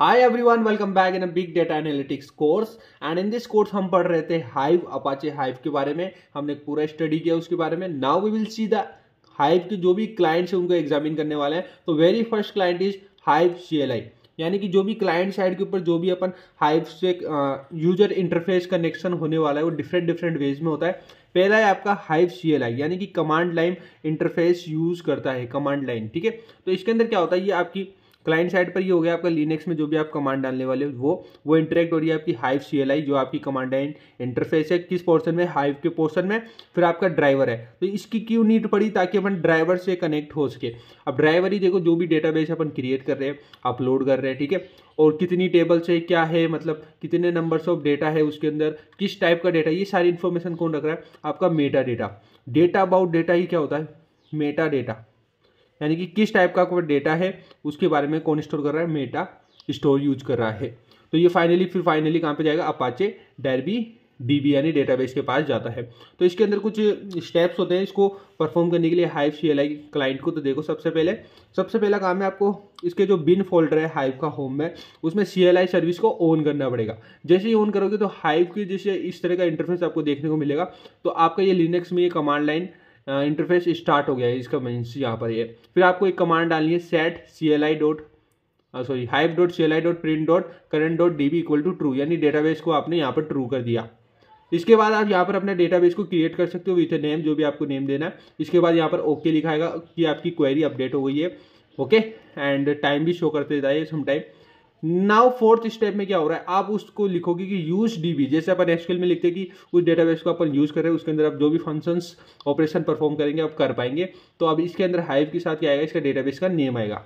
high everyone welcome back in a big data analytics course and in this course हम पढ़ रहे थे hive Apache hive के बारे में हमने पूरा स्टडी किया उसके बारे में now we will see the hive के जो भी क्लाइंट्स हैं उनको एग्जामिन करने वाले हैं तो very first client is Hive C L I यानी कि जो भी क्लाइंट साइड के ऊपर जो भी अपन हाइव से यूजर इंटरफेस कनेक्शन होने वाला है वो डिफरेंट डिफरेंट वेज में होता है पहला है आपका हाइव सी एल आई यानी कि कमांड लाइन इंटरफेस यूज करता है कमांड लाइन ठीक है तो इसके अंदर क्या होता है ये आपकी क्लाइंट साइड पर ये हो गया आपका लिनक्स में जो भी आप कमांड डालने वाले हो वो वो इंटरेक्ट हो रही है आपकी हाइव सी जो आपकी कमांड एंड इंटरफेस है किस पोर्सन में हाइव के पोर्सन में फिर आपका ड्राइवर है तो इसकी क्यों नीड पड़ी ताकि अपन ड्राइवर से कनेक्ट हो सके अब ड्राइवर ही देखो जो भी डेटाबेस अपन क्रिएट कर रहे हैं अपलोड कर रहे हैं ठीक है और कितनी टेबल्स है क्या है मतलब कितने नंबर्स ऑफ डेटा है उसके अंदर किस टाइप का डेटा ये सारी इन्फॉर्मेशन कौन रख रहा है आपका meta data data about data ही क्या होता है मेटा डेटा यानी कि किस टाइप का कोई डेटा है उसके बारे में कौन स्टोर कर रहा है मेटा स्टोर यूज कर रहा है तो ये फाइनली फिर फाइनली कहाँ पे जाएगा अपाचे डेरबी बी यानी डेटाबेस के पास जाता है तो इसके अंदर कुछ स्टेप्स होते हैं इसको परफॉर्म करने के लिए हाइव सी एल क्लाइंट को तो देखो सबसे पहले सबसे पहला काम है आपको इसके जो बिन फोल्डर है हाइव का होम में उसमें सी एल आई सर्विस को ऑन करना पड़ेगा जैसे ही ऑन करोगे तो हाइव की जैसे इस तरह का इंटरफेस आपको देखने को मिलेगा तो आपका ये लिनक्स में ये कमांड लाइन इंटरफेस स्टार्ट हो गया है इसका मीन्स यहाँ पर ये फिर आपको एक कमांड डालनी है set C L I dot sorry Hive dot C L I dot print dot current dot D B equal to true यानी डेटाबेस को आपने यहाँ पर ट्रू कर दिया इसके बाद आप यहाँ पर अपना डेटाबेस को क्रिएट कर सकते हो विथ नेम जो भी आपको नेम देना है इसके बाद यहाँ पर ओके लिखाएगा कि आपकी क्वेरी अपडेट हो गई है ओके एंड टाइम भी शो करते जाइए some time now fourth step में क्या हो रहा है आप उसको लिखोगे कि यूज डीबी जैसे अपन एसक्यूएल में लिखते हैं कि उस डेटाबेस को अपन यूज कर रहे हैं उसके अंदर आप जो भी फंक्शंस ऑपरेशन परफॉर्म करेंगे आप कर पाएंगे तो अब इसके अंदर हाइव के साथ क्या आएगा इसका डेटाबेस का नेम आएगा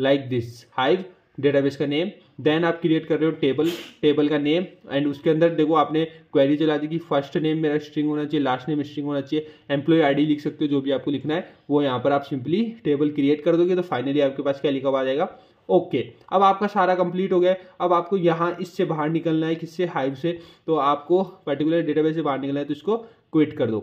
लाइक दिस हाइव डेटाबेस का नेम देन आप क्रिएट कर रहे हो टेबल टेबल का नेम एंड उसके अंदर देखो आपने क्वेरी चला दी कि फर्स्ट नेम मेरा स्ट्रिंग होना चाहिए लास्ट नेम स्ट्रिंग होना चाहिए एम्प्लॉय आईडी लिख सकते हो जो भी आपको लिखना है वो यहाँ पर आप सिंपली टेबल क्रिएट कर दोगे तो फाइनली आपके पास क्या लिखा हुआ आ जाएगा ओके अब आपका सारा कंप्लीट हो गया अब आपको यहाँ इससे बाहर निकलना है किससे हाइव से तो आपको पर्टिकुलर डेटाबेस से बाहर निकलना है तो इसको क्विट कर दो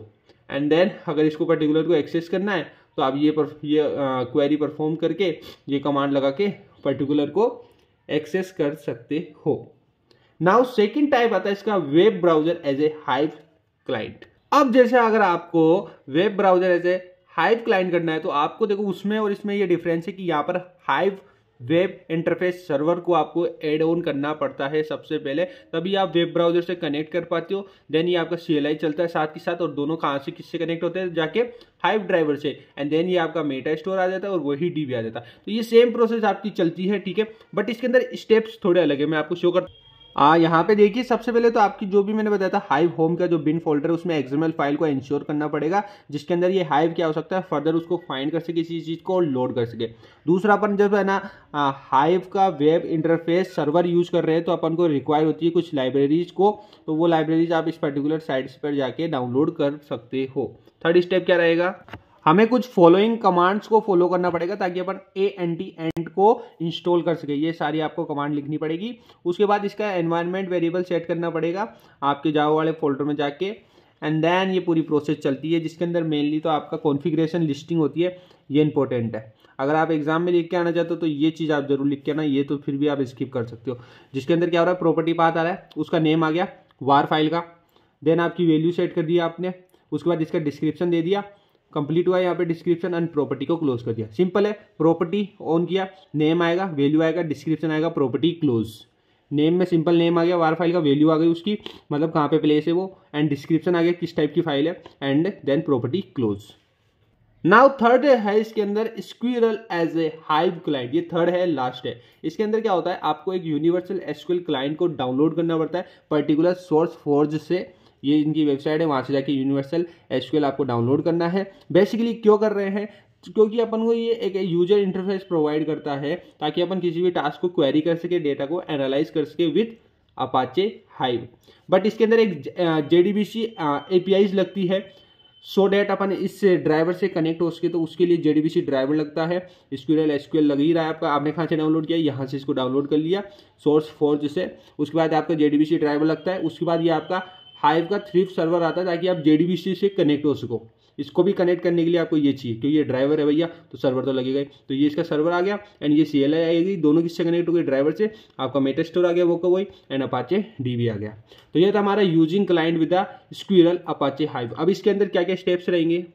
एंड देन अगर इसको पर्टिकुलर को एक्सेस करना है तो आप ये ये क्वेरी परफॉर्म करके ये कमांड लगा के पर्टिकुलर को एक्सेस कर सकते हो नाउ सेकेंड टाइप आता है इसका web browser as a Hive client अब जैसे अगर आपको web browser as a Hive client करना है तो आपको देखो उसमें और इसमें ये डिफरेंस है कि यहाँ पर हाइव वेब इंटरफेस सर्वर को आपको एड ऑन करना पड़ता है सबसे पहले तभी आप वेब ब्राउजर से कनेक्ट कर पाते हो देन ये आपका सी चलता है साथ ही साथ और दोनों कहाँ से किससे कनेक्ट होते हैं जाके हाइव ड्राइवर से एंड देन ये आपका मेटा स्टोर आ जाता है और वही डी आ जाता है तो ये सेम प्रोसेस आपकी चलती है ठीक है बट इसके अंदर स्टेप्स थोड़े अलग है मैं आपको शो करता आ, यहाँ पे देखिए सबसे पहले तो आपकी जो भी मैंने बताया था हाइव होम का जो बिन फोल्डर है उसमें एक्सएमएल फाइल को इंश्योर करना पड़ेगा जिसके अंदर ये हाइव क्या हो सकता है फर्दर उसको फाइंड कर सके इसी चीज़ को और लोड कर सके दूसरा अपन जब है ना हाइव का वेब इंटरफेस सर्वर यूज कर रहे हैं तो अपन को रिक्वायर होती है कुछ लाइब्रेरीज को तो वो लाइब्रेरीज आप इस पर्टिकुलर साइट्स पर जाके डाउनलोड कर सकते हो थर्ड स्टेप क्या रहेगा हमें कुछ फॉलोइंग कमांड्स को फॉलो करना पड़ेगा ताकि अपन ए एन टी एंड को इंस्टॉल कर सके ये सारी आपको कमांड लिखनी पड़ेगी उसके बाद इसका एनवायरमेंट वेरिएबल सेट करना पड़ेगा आपके जाओ वाले फोल्डर में जाके एंड देन ये पूरी प्रोसेस चलती है जिसके अंदर मेनली तो आपका कॉन्फिग्रेशन लिस्टिंग होती है ये इंपॉर्टेंट है अगर आप एग्जाम में लिख के आना चाहते हो तो ये चीज़ आप जरूर लिख के आना ये तो फिर भी आप स्किप कर सकते हो जिसके अंदर क्या हो रहा है प्रॉपर्टी पाथ आ रहा है उसका नेम आ गया वार फाइल का देन आपकी वैल्यू सेट कर दिया आपने उसके बाद इसका डिस्क्रिप्शन दे दिया कंप्लीट हुआ यहाँ पे डिस्क्रिप्शन एंड प्रॉपर्टी को क्लोज कर दिया सिंपल है प्रॉपर्टी ऑन किया नेम आएगा वैल्यू आएगा डिस्क्रिप्शन आएगा प्रॉपर्टी क्लोज नेम में सिंपल नेम आ गया वार फाइल का वैल्यू आ गई उसकी मतलब कहाँ पे प्लेस है वो एंड डिस्क्रिप्शन आ गया किस टाइप की फाइल है and then property close now third है इसके अंदर squirrel as a Hive client ये थर्ड है लास्ट है इसके अंदर क्या होता है आपको एक यूनिवर्सल एसक्यूएल क्लाइंट को डाउनलोड करना पड़ता है पर्टिकुलर सोर्स फोर्ज से ये इनकी वेबसाइट है वहाँ से जाके यूनिवर्सल एस आपको डाउनलोड करना है बेसिकली क्यों कर रहे हैं क्योंकि अपन को ये एक यूजर इंटरफेस प्रोवाइड करता है ताकि अपन किसी भी टास्क को क्वेरी कर सके डेटा को एनालाइज कर सके विथ अपाचे हाइव बट इसके अंदर एक जे डी बी सी ए लगती है सो so डैट अपन इस ड्राइवर से कनेक्ट हो सके तो उसके लिए J D B C driver लगता है एसक्यूएल एसक्यूएल लग ही रहा है आपका आपने कहाँ से डाउनलोड किया यहाँ से इसको डाउनलोड कर लिया सोर्स फोर्स से उसके बाद आपका J D B C driver लगता है उसके बाद ये आपका हाइव का थ्रीफ सर्वर आता है ताकि आप जे से कनेक्ट हो सको इसको भी कनेक्ट करने के लिए आपको ये चाहिए क्योंकि ये ड्राइवर है भैया तो सर्वर तो लगेगा ही तो ये इसका सर्वर आ गया एंड ये सी आएगी दोनों किससे कनेक्ट हो गई ड्राइवर से आपका मेटा स्टोर आ गया वो का वही एंड अपाचे डी आ गया तो ये था हमारा using client with the Apache Hive अब इसके अंदर क्या क्या स्टेप्स रहेंगे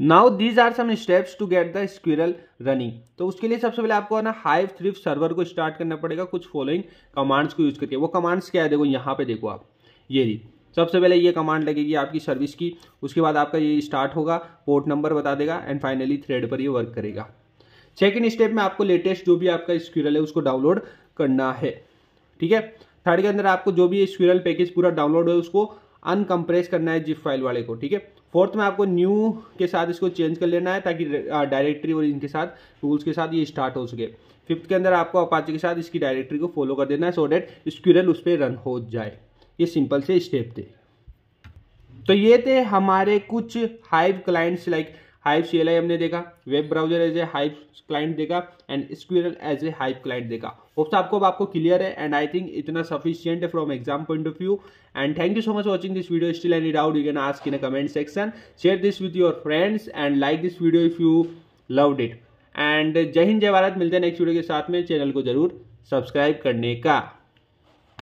now these are some steps to get the squirrel running तो उसके लिए सबसे पहले आपको ना हाइव थ्रिफ सर्वर को स्टार्ट करना पड़ेगा कुछ फॉलोइंग कमांड्स को यूज करके वो कमांड्स क्या है देखो यहाँ पे देखो आप ये रही सबसे पहले ये कमांड लगेगी आपकी सर्विस की उसके बाद आपका ये स्टार्ट होगा पोर्ट नंबर बता देगा एंड फाइनली थ्रेड पर ये वर्क करेगा सेकेंड स्टेप में आपको लेटेस्ट जो भी आपका स्क्यूरल है उसको डाउनलोड करना है ठीक है थर्ड के अंदर आपको जो भी स्क्यूरल पैकेज पूरा डाउनलोड है उसको अनकम्प्रेस करना है जिप फाइल वाले को ठीक है फोर्थ में आपको न्यू के साथ इसको चेंज कर लेना है ताकि डायरेक्टरी और इनके साथ टूल्स के साथ ये स्टार्ट हो सके फिफ्थ के अंदर आपको अपाची के साथ इसकी डायरेक्टरी को फॉलो कर देना है सो डैट स्क्यूरल उस पर रन हो जाए ये सिंपल से स्टेप थे तो ये थे हमारे कुछ Hive clients like Hive C हमने देखा web browser as a Hive client देखा and squirrel as a Hive client देखा होप्स आपको अब आपको क्लियर है एंड आई थिंक इतना सफिशियंट है from exam point of view and thank you so much watching this video still any doubt you can ask in a comment section share this with your friends and like this video if you love it and जय हिंद जय भारत मिलते हैं next video के साथ में channel को जरूर subscribe करने का